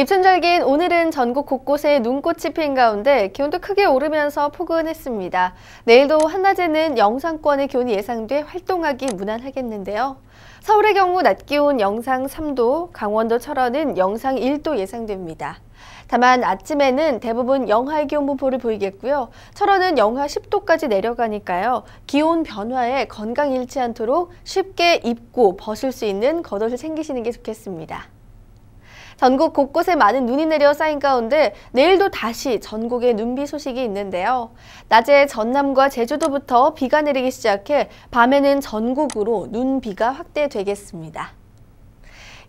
입춘절기인 오늘은 전국 곳곳에 눈꽃이 핀 가운데 기온도 크게 오르면서 포근했습니다. 내일도 한낮에는 영상권의 기온이 예상돼 활동하기 무난하겠는데요. 서울의 경우 낮 기온 영상 3도, 강원도 철원은 영상 1도 예상됩니다. 다만 아침에는 대부분 영하의 기온 분포를 보이겠고요. 철원은 영하 10도까지 내려가니까요. 기온 변화에 건강 잃지 않도록 쉽게 입고 벗을 수 있는 겉옷을 챙기시는 게 좋겠습니다. 전국 곳곳에 많은 눈이 내려 쌓인 가운데 내일도 다시 전국에 눈비 소식이 있는데요. 낮에 전남과 제주도부터 비가 내리기 시작해 밤에는 전국으로 눈비가 확대되겠습니다.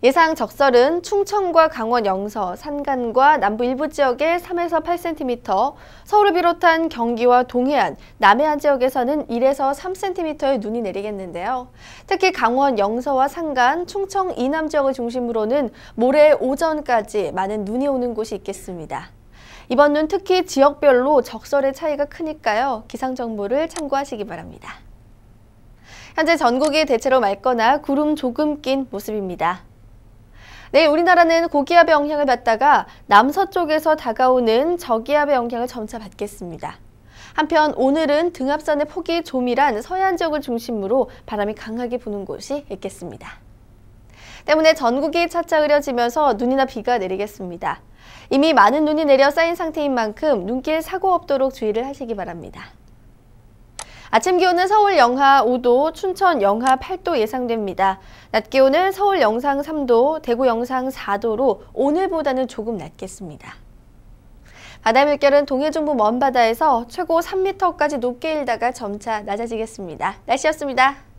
예상 적설은 충청과 강원 영서, 산간과 남부 일부 지역에 3에서 8cm, 서울을 비롯한 경기와 동해안, 남해안 지역에서는 1에서 3cm의 눈이 내리겠는데요. 특히 강원 영서와 산간, 충청 이남 지역을 중심으로는 모레 오전까지 많은 눈이 오는 곳이 있겠습니다. 이번 눈 특히 지역별로 적설의 차이가 크니까요. 기상 정보를 참고하시기 바랍니다. 현재 전국이 대체로 맑거나 구름 조금 낀 모습입니다. 네, 우리나라는 고기압의 영향을 받다가 남서쪽에서 다가오는 저기압의 영향을 점차 받겠습니다. 한편 오늘은 등압선의 폭이 조밀한 서해안 지역을 중심으로 바람이 강하게 부는 곳이 있겠습니다. 때문에 전국이 차차 흐려지면서 눈이나 비가 내리겠습니다. 이미 많은 눈이 내려 쌓인 상태인 만큼 눈길 사고 없도록 주의를 하시기 바랍니다. 아침 기온은 서울 영하 5도, 춘천 영하 8도 예상됩니다. 낮 기온은 서울 영상 3도, 대구 영상 4도로 오늘보다는 조금 낮겠습니다. 바다 물결은 동해 중부 먼바다에서 최고 3m까지 높게 일다가 점차 낮아지겠습니다. 날씨였습니다.